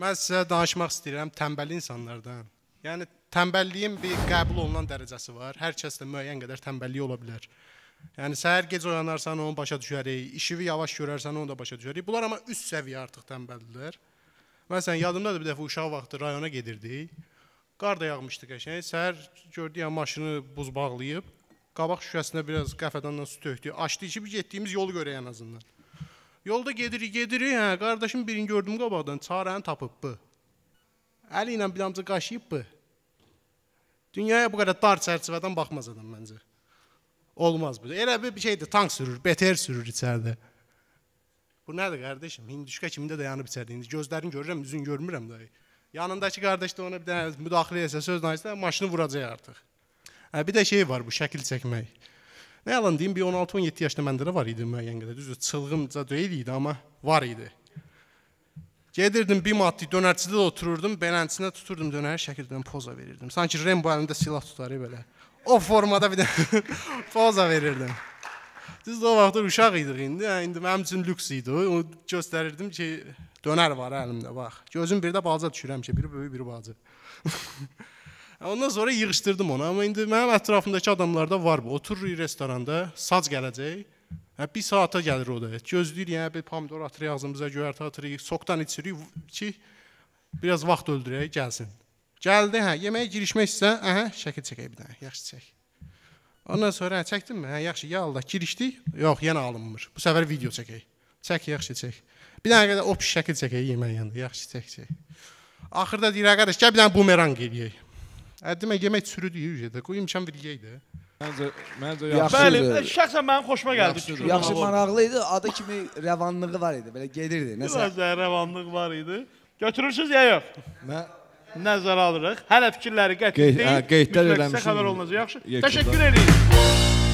Mən sizə danışmaq istəyirəm tənbəl insanlardan. Yəni tənbəlliyin bir qəbul olunan dərəcəsi var. Hər kəsdə müəyyən qədər tənbəllik ola bilər. Yəni səhər gec oyanarsan onu başa düşərik, işini yavaş görərsən onu da başa düşərik. Bunlar amma üst səviyyə artıq tənbəldirlər. Məsələn yadımdadır bir dəfə uşaq vaxtı rayona gedirdik. Qar da yağmışdı qəşəng. Səhər gördük yəni maşını buz bağlayıb, qabaq şüşəsinə biraz qəfədandan su tökdü. Açdı içib getdiyimiz yolu görək ən azından. Yolda gedirik, gedirik. Hə, qardaşım birini gördüm qabaqdan, çarəni tapıbdı. Əli ilə bilamca qaşıyıbdı. Dünyaya bu qədər dar çərçivədən baxmaz adam məncə. Olmaz bu. Elə bir şeydir, tank sürür, BTR sürür içəridə. Bu nədir qardaşım? Hindüşka kimdə də yanıb içəridə. İndi gözlərini görürəm, üzün görmürəm də. Yanındakı qardaş da ona bir dənə müdaxilə etsə, söz danışsa maşını vuracaq artıq. Hə, bir də şey var bu şəkil çəkmək. Nə yalan deyim, bir 16-17 yaşda məndə də var idi müəyyən qədər. Düzdür, çılğımca deyil idi, amma var idi. Gedirdim bir maddi dönərçidə də otururdum, belənçisinə tuturdum dönəri şəkildən poza verirdim. Sanki Rembo əlində silah tutar belə. O formada bir də poza verirdim. Düzdür, o vaxtlar uşaq idik indi. Hə, indi mənim üçün lüks idi. O göstərirdim ki, dönər var əlimdə, bax. Gözüm bir də balaca düşürəm ki, biri böyük, biri balaca. Ondan sonra yığışdırdım onu, amma indi mənim ətrafımdakı adamlarda var bu. Otururuq restoranda, sac gələcək. Hə 1 saata gəlir o da. Gözləyir, yəni bir pomidor atırıq ağzımıza, göyərtə atırıq, sokdan içirik ki, biraz vaxt öldürək, gəlsin. Gəldi, hə, yeməyə girişmək istəsə, aha, şəkil çəkək bir dənə. Yaxşı çək. Ondan sonra hə, çəkdinmi? Hə, yaxşı, ya Allah, girişdik. Yox, yenə alınmır. Bu səfər video çəkək. Çək, yaxşı çək. Bir dənə qədər o pis şəkil çəkək yeməyin yanında. Yaxşı çək, çək. Axırda deyir, qardaş, gəl bir dənə bumerang eləyək. Ə, demək yemək çürüdü yüyədə. Qoy imkan vergəydi. Məncə məncə yaxşı. Bəli, şəxsən mənim xoşuma gəldi. Yaxşı, yaxşı maraqlı idi. Adı kimi rəvanlığı var idi. Belə gedirdi. Nəsə rəvanlıq var idi. Götürürsüz ya yox? Mən nəzərə alırıq. Hələ fikirləri qəti deyil. Hə, qeydlər eləmişəm. Xəbər olunacaq. Yaxşı. Təşəkkür edirik.